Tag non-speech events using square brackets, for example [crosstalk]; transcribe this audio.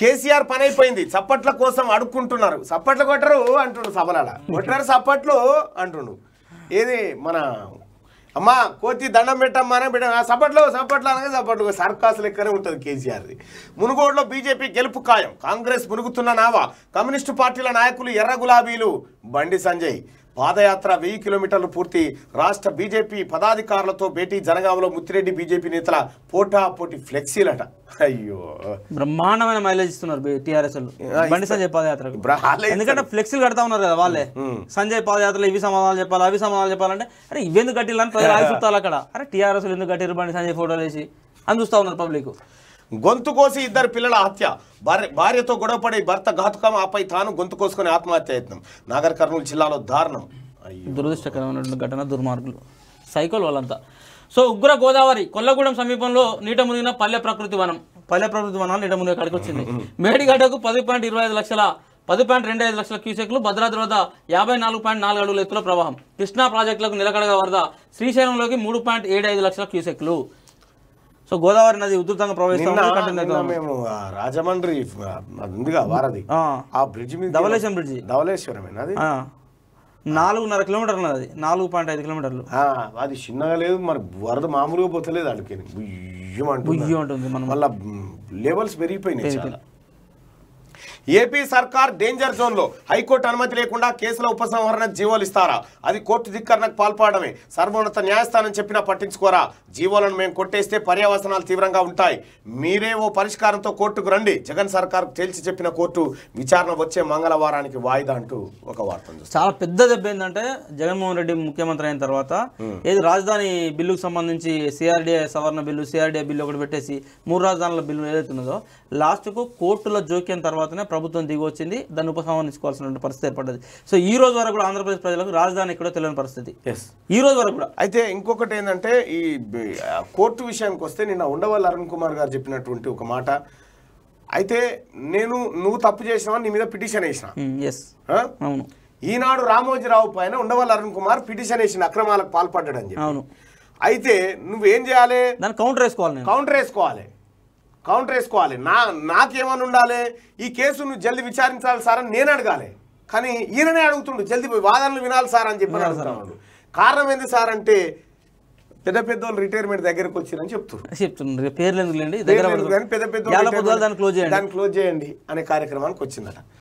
కేసీఆర్ పని అయిపోయింది చప్పట్ల కోసం అడుక్కుంటున్నారు చప్పట్లు కొట్టరు అంటుండు సభలాడ కొట్టరు చప్పట్లు అంటుండు ఏది మన అమ్మా కోతి దండం పెట్టమ్మానే పెట్ట చప్పట్లు చప్పట్లు అనగా చప్పట్లు సర్కాస్ లెక్కనే ఉంటుంది కేసీఆర్ది మునుగోడులో బీజేపీ గెలుపు ఖాయం కాంగ్రెస్ మునుగుతున్న నావా కమ్యూనిస్టు పార్టీల నాయకులు ఎర్ర గులాబీలు బండి సంజయ్ పాదయాత్ర వెయ్యి కిలోమీటర్లు పూర్తి రాష్ట్ర బీజేపీ పదాధికారులతో భేటీ జనగాంలో ముత్తిరెడ్డి బీజేపీ నేతల పోటా పోటీ ఫ్లెక్సీలట అయ్యో బ్రహ్మాండమైన మైలేజ్ ఇస్తున్నారు బండి సంజయ్ పాదయాత్ర ఎందుకంటే ఫ్లెక్సీలు కడతా ఉన్నారు కదా వాళ్ళే సంజయ్ పాదయాత్రలో ఇవి సమాధానాలు చెప్పాలి అవి సమాధానాలు చెప్పాలంటే అరే ఇవెందుకు కట్టిల్లని ప్రజలు [laughs] అక్కడ అరే టీఆర్ఎస్ ఎందుకు కట్టిరు బండి సంజయ్ ఫోటోలు వేసి అని చూస్తూ ఉన్నారు పబ్లిక్ గొంతు కోసి ఇద్దరు పిల్లల హత్య భార్య భార్యతో గొడవపడి భర్త ఘాతుకం ఆపై తాను గొంతు కోసుకొని ఆత్మహత్య యత్నం నాగర్ కర్నూలు జిల్లాలో దారుణం దురదృష్టకరమైనటువంటి ఘటన దుర్మార్గులు సైకిల్ వాళ్ళంతా సో ఉగ్ర గోదావరి కొల్లగూడెం సమీపంలో నీట మునిగిన పల్లె ప్రకృతి వనం పల్లె ప్రకృతి వనం నీట మునిగి అక్కడికి వచ్చింది [laughs] మేడిగడ్డకు పది పాయింట్ ఇరవై ఐదు లక్షల పది పాయింట్ రెండు ఐదు లక్షల క్యూసెక్లు భద్రాద్రి వద్ద యాభై నాలుగు పాయింట్ నాలుగు అడుగుల ఎత్తుల ప్రవాహం కృష్ణా ప్రాజెక్టులకు నిలకడగా వరద శ్రీశైలంలోకి మూడు పాయింట్ ఏడు ఐదు లక్షల క్యూసెక్లు సో గోదావరి నది ఉధృతంగా ప్రవహిస్తుంది మేము రాజమండ్రి ఉందిగా వారది ఆ బ్రిడ్జ్ మీద ధవలేశ్వరం బ్రిడ్జ్ ధవలేశ్వరమేనా అది నాలుగున్నర కిలోమీటర్లు అది నాలుగు పాయింట్ ఐదు కిలోమీటర్లు అది చిన్నగా లేదు మరి వరద మామూలుగా పోతలేదు అడికి బియ్యం అంటుంది మనం వల్ల లెవెల్స్ పెరిగిపోయినాయి ఏపీ సర్కార్ డేంజర్ జోన్ లో హైకోర్టు అనుమతి లేకుండా కేసుల ఉపసంహరణ జీవోలు ఇస్తారా అది కోర్టు ధిక్కరణకు పాల్పడమే సర్వోన్నత న్యాయస్థానం చెప్పినా పట్టించుకోరా జీవోలను మేము కొట్టేస్తే పర్యావసనాలు తీవ్రంగా ఉంటాయి మీరే ఓ పరిష్కారంతో కోర్టుకు రండి జగన్ సర్కార్ తేల్చి చెప్పిన కోర్టు విచారణ వచ్చే మంగళవారానికి వాయిదా అంటూ ఒక వార్త చాలా పెద్ద దెబ్బ ఏంటంటే జగన్మోహన్ రెడ్డి ముఖ్యమంత్రి అయిన తర్వాత ఏది రాజధాని బిల్లుకు సంబంధించి సిఆర్డీఏ సవరణ బిల్లు సిఆర్డీఏ బిల్లు ఒకటి పెట్టేసి మూడు రాజధానుల బిల్లు ఏదైతే ఉన్నదో లాస్ట్కు కోర్టులో జోక్యం తర్వాతనే ప్రభుత్వం దిగి వచ్చింది దాన్ని ఉపసంహరించుకోవాల్సిన పరిస్థితి ఏర్పడ్డది సో ఈ రోజు వరకు ఆంధ్రప్రదేశ్ ప్రజలకు రాజధాని కూడా తెలియని పరిస్థితి ఈ రోజు వరకు కూడా అయితే ఇంకొకటి ఏంటంటే ఈ కోర్టు విషయానికి వస్తే నిన్న ఉండవల్లి అరుణ్ కుమార్ గారు చెప్పినటువంటి ఒక మాట అయితే నేను నువ్వు తప్పు చేసినావా నీ మీద పిటిషన్ వేసిన అవును ఈనాడు రామోజీరావు పైన ఉండవల్లి అరుణ్ కుమార్ పిటిషన్ వేసిన అక్రమాలకు పాల్పడ్డాడు అని చెప్పి అవును అయితే నువ్వేం చేయాలి దాన్ని కౌంటర్ వేసుకోవాలి కౌంటర్ వేసుకోవాలి కౌంటర్ వేసుకోవాలి నా నాకేమని ఉండాలి ఈ కేసును జల్ది విచారించాలి సార్ అని నేను అడగాలి కానీ ఈయననే అడుగుతుండు జల్ది వాదనలు వినాలి సార్ అని చెప్పి అడుగుతున్నాడు కారణం ఏంది సార్ అంటే పెద్ద పెద్ద వాళ్ళు రిటైర్మెంట్ దగ్గరకు వచ్చిరని చెప్తున్నారు చెప్తున్నారు పేర్లు పెద్ద పెద్ద దాన్ని క్లోజ్ చేయండి అనే కార్యక్రమానికి వచ్చిందట